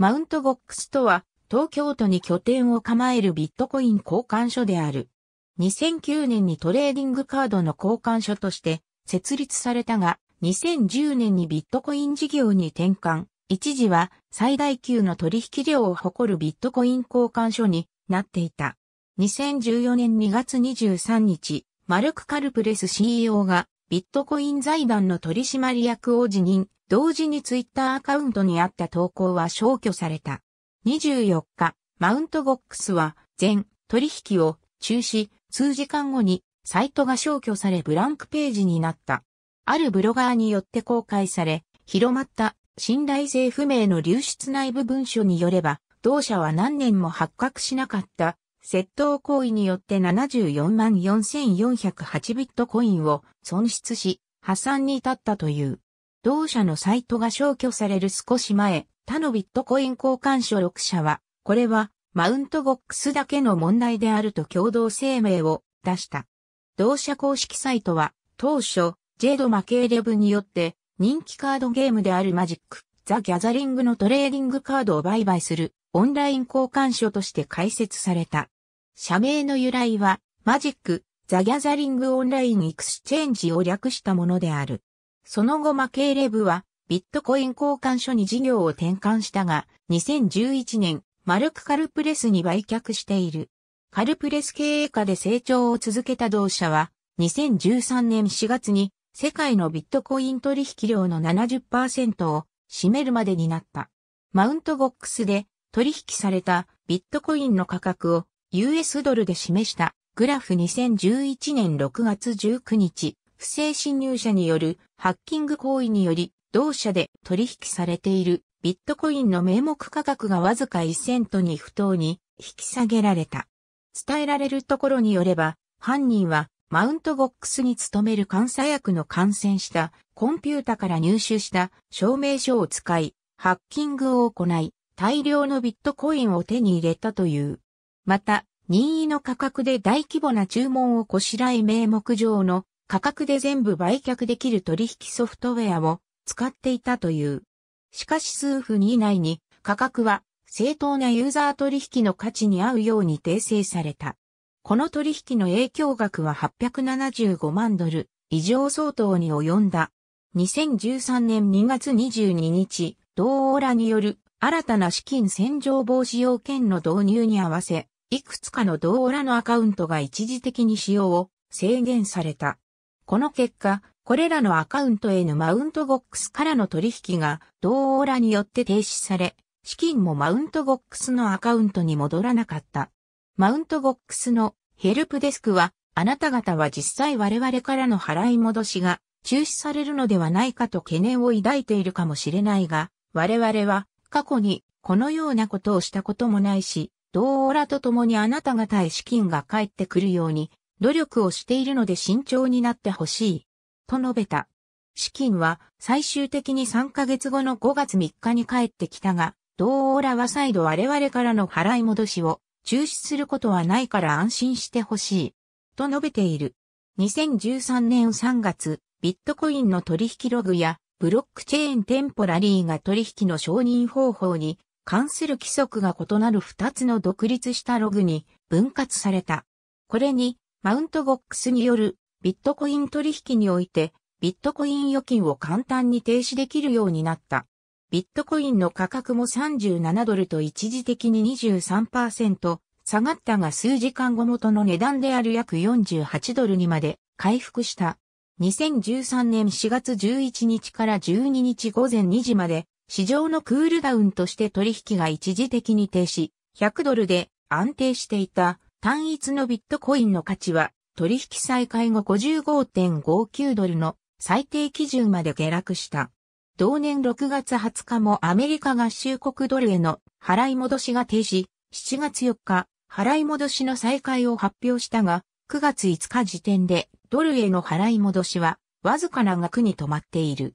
マウントボックスとは、東京都に拠点を構えるビットコイン交換所である。2009年にトレーディングカードの交換所として設立されたが、2010年にビットコイン事業に転換。一時は最大級の取引量を誇るビットコイン交換所になっていた。2014年2月23日、マルク・カルプレス CEO がビットコイン財団の取締役を辞任。同時にツイッターアカウントにあった投稿は消去された。24日、マウントゴックスは全取引を中止、数時間後にサイトが消去されブランクページになった。あるブロガーによって公開され、広まった信頼性不明の流出内部文書によれば、同社は何年も発覚しなかった窃盗行為によって74万4408ビットコインを損失し、破産に至ったという。同社のサイトが消去される少し前、他のビットコイン交換所6社は、これはマウントボックスだけの問題であると共同声明を出した。同社公式サイトは、当初、ジェード・マケーレブによって、人気カードゲームであるマジック、ザ・ギャザリングのトレーディングカードを売買するオンライン交換所として開設された。社名の由来は、マジック、ザ・ギャザリング・オンライン・エクスチェンジを略したものである。その後マケーレブはビットコイン交換所に事業を転換したが、2011年、マルクカルプレスに売却している。カルプレス経営下で成長を続けた同社は、2013年4月に世界のビットコイン取引量の70%を占めるまでになった。マウントボックスで取引されたビットコインの価格を US ドルで示したグラフ2011年6月19日不正侵入者によるハッキング行為により、同社で取引されているビットコインの名目価格がわずか1セントに不当に引き下げられた。伝えられるところによれば、犯人はマウントボックスに勤める監査役の感染したコンピュータから入手した証明書を使い、ハッキングを行い、大量のビットコインを手に入れたという。また、任意の価格で大規模な注文をこしらえ名目上の価格で全部売却できる取引ソフトウェアを使っていたという。しかし数分以内に価格は正当なユーザー取引の価値に合うように訂正された。この取引の影響額は875万ドル以上相当に及んだ。2013年2月22日、同オーラによる新たな資金洗浄防止要件の導入に合わせ、いくつかの同オーラのアカウントが一時的に使用を制限された。この結果、これらのアカウントへのマウントゴックスからの取引が同オーラによって停止され、資金もマウントゴックスのアカウントに戻らなかった。マウントゴックスのヘルプデスクは、あなた方は実際我々からの払い戻しが中止されるのではないかと懸念を抱いているかもしれないが、我々は過去にこのようなことをしたこともないし、同オーラと共にあなた方へ資金が返ってくるように努力をしているので慎重になってほしい。と述べた。資金は最終的に3ヶ月後の5月3日に帰ってきたが、同オーラは再度我々からの払い戻しを中止することはないから安心してほしい。と述べている。2013年3月、ビットコインの取引ログやブロックチェーンテンポラリーが取引の承認方法に関する規則が異なる2つの独立したログに分割された。これにマウントゴックスによるビットコイン取引においてビットコイン預金を簡単に停止できるようになった。ビットコインの価格も37ドルと一時的に23%下がったが数時間後元の値段である約48ドルにまで回復した。2013年4月11日から12日午前2時まで市場のクールダウンとして取引が一時的に停止、100ドルで安定していた単一のビットコインの価値は取引再開後55.59ドルの最低基準まで下落した。同年6月20日もアメリカ合衆国ドルへの払い戻しが停止、7月4日、払い戻しの再開を発表したが、9月5日時点でドルへの払い戻しはわずかな額に止まっている。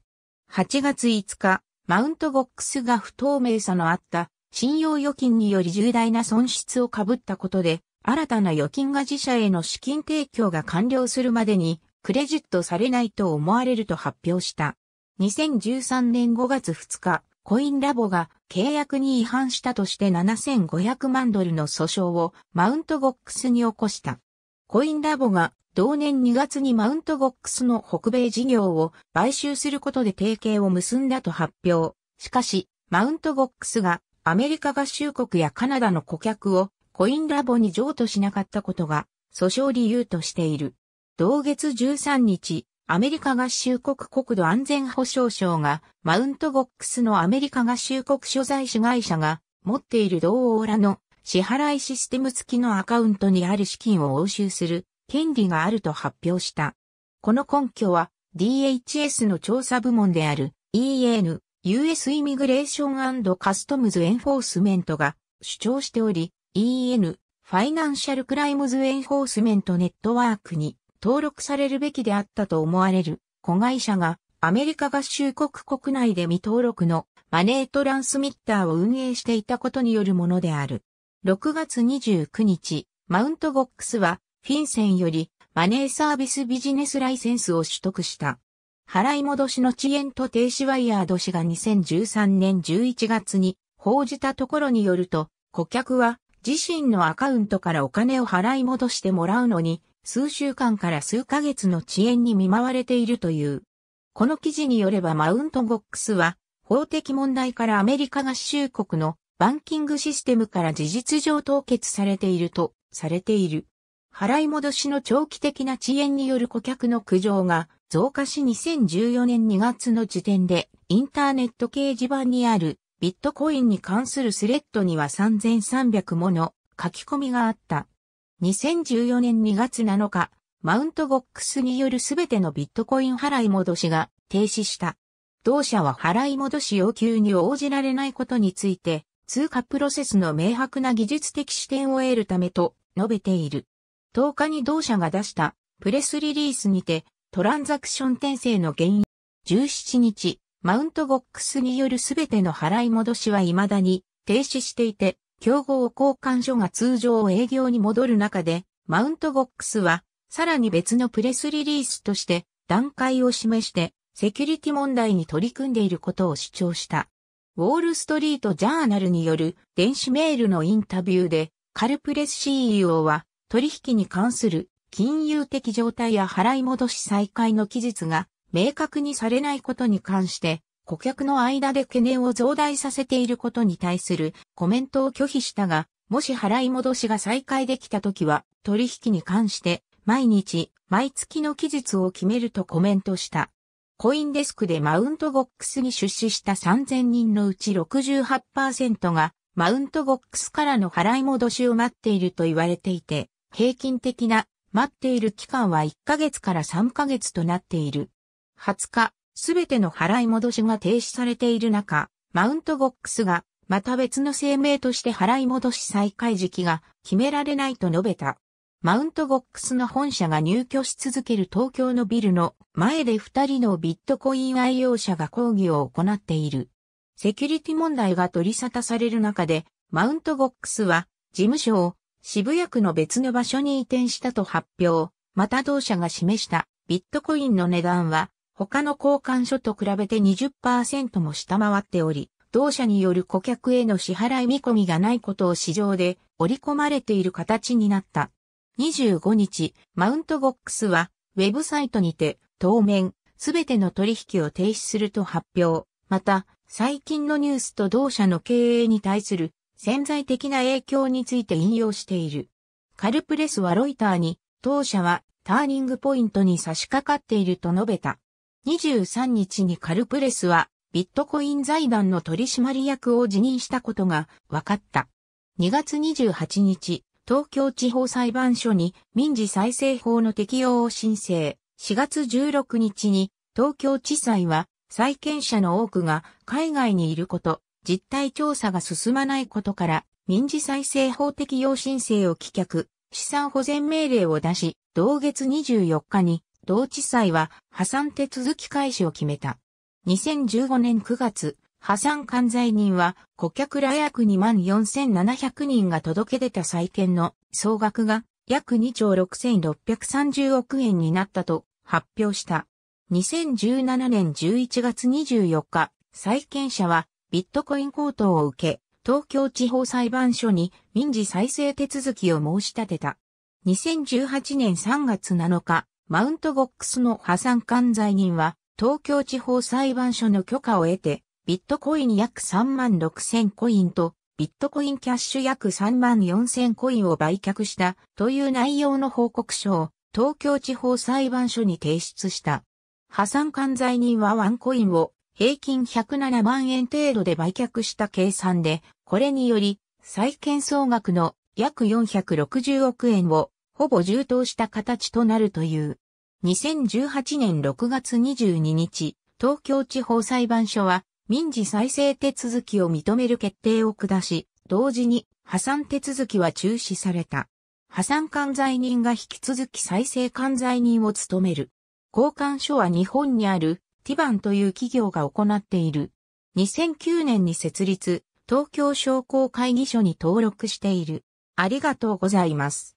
8月5日、マウントボックスが不透明さのあった信用預金により重大な損失をかぶったことで、新たな預金が自社への資金提供が完了するまでにクレジットされないと思われると発表した。2013年5月2日、コインラボが契約に違反したとして7500万ドルの訴訟をマウントゴックスに起こした。コインラボが同年2月にマウントゴックスの北米事業を買収することで提携を結んだと発表。しかし、マウントゴックスがアメリカ合衆国やカナダの顧客をコインラボに譲渡しなかったことが訴訟理由としている。同月13日、アメリカ合衆国国土安全保障省が、マウントゴックスのアメリカ合衆国所在市会社が持っている同オーラの支払いシステム付きのアカウントにある資金を押収する権利があると発表した。この根拠は DHS の調査部門である EN US イミグレーションカストムズエンフォースメントが主張しており、EN ファイナンシャルクライムズエンフォースメントネットワークに登録されるべきであったと思われる子会社がアメリカ合衆国国内で未登録のマネートランスミッターを運営していたことによるものである。6月29日、マウントゴックスはフィンセンよりマネーサービスビジネスライセンスを取得した。払い戻しの遅延と停止ワイヤード氏が2013年11月に報じたところによると、顧客は自身のアカウントからお金を払い戻してもらうのに、数週間から数ヶ月の遅延に見舞われているという。この記事によればマウントゴックスは、法的問題からアメリカ合衆国のバンキングシステムから事実上凍結されているとされている。払い戻しの長期的な遅延による顧客の苦情が増加し2014年2月の時点でインターネット掲示板にあるビットコインに関するスレッドには3300もの書き込みがあった。2014年2月7日、マウントボックスによるすべてのビットコイン払い戻しが停止した。同社は払い戻し要求に応じられないことについて、通貨プロセスの明白な技術的視点を得るためと述べている。10日に同社が出したプレスリリースにて、トランザクション転生の原因。17日、マウントボックスによるすべての払い戻しは未だに停止していて、競合交換所が通常営業に戻る中で、マウントボックスは、さらに別のプレスリリースとして、段階を示して、セキュリティ問題に取り組んでいることを主張した。ウォールストリートジャーナルによる電子メールのインタビューで、カルプレス CEO は取引に関する金融的状態や払い戻し再開の期日が明確にされないことに関して、顧客の間で懸念を増大させていることに対するコメントを拒否したが、もし払い戻しが再開できた時は、取引に関して、毎日、毎月の期日を決めるとコメントした。コインデスクでマウントゴックスに出資した3000人のうち68%が、マウントゴックスからの払い戻しを待っていると言われていて、平均的な待っている期間は1ヶ月から3ヶ月となっている。20日、すべての払い戻しが停止されている中、マウントゴックスが、また別の声明として払い戻し再開時期が決められないと述べた。マウントゴックスの本社が入居し続ける東京のビルの前で二人のビットコイン愛用者が抗議を行っている。セキュリティ問題が取り沙汰される中で、マウントゴックスは事務所を渋谷区の別の場所に移転したと発表。また同社が示したビットコインの値段は他の交換所と比べて20%も下回っており、同社による顧客への支払い見込みがないことを市場で織り込まれている形になった。25日、マウントボックスは、ウェブサイトにて、当面、すべての取引を停止すると発表。また、最近のニュースと同社の経営に対する潜在的な影響について引用している。カルプレスはロイターに、当社はターニングポイントに差し掛かっていると述べた。23日にカルプレスはビットコイン財団の取締役を辞任したことが分かった。2月28日、東京地方裁判所に民事再生法の適用を申請。4月16日に東京地裁は債権者の多くが海外にいること、実態調査が進まないことから民事再生法適用申請を棄却、資産保全命令を出し、同月24日に同地裁は破産手続き開始を決めた。2015年9月、破産管財人は顧客ら約24,700万人が届け出た債権の総額が約2兆6,630億円になったと発表した。2017年11月24日、債権者はビットコイン高騰を受け、東京地方裁判所に民事再生手続きを申し立てた。2018年3月7日、マウントゴックスの破産管罪人は、東京地方裁判所の許可を得て、ビットコイン約3万6千コインと、ビットコインキャッシュ約3万4千コインを売却したという内容の報告書を東京地方裁判所に提出した。破産管罪人はワンコインを平均107万円程度で売却した計算で、これにより、債権総額の約460億円をほぼ充当した形となるという。2018年6月22日、東京地方裁判所は民事再生手続きを認める決定を下し、同時に破産手続きは中止された。破産管財人が引き続き再生管財人を務める。交換所は日本にあるティバンという企業が行っている。2009年に設立、東京商工会議所に登録している。ありがとうございます。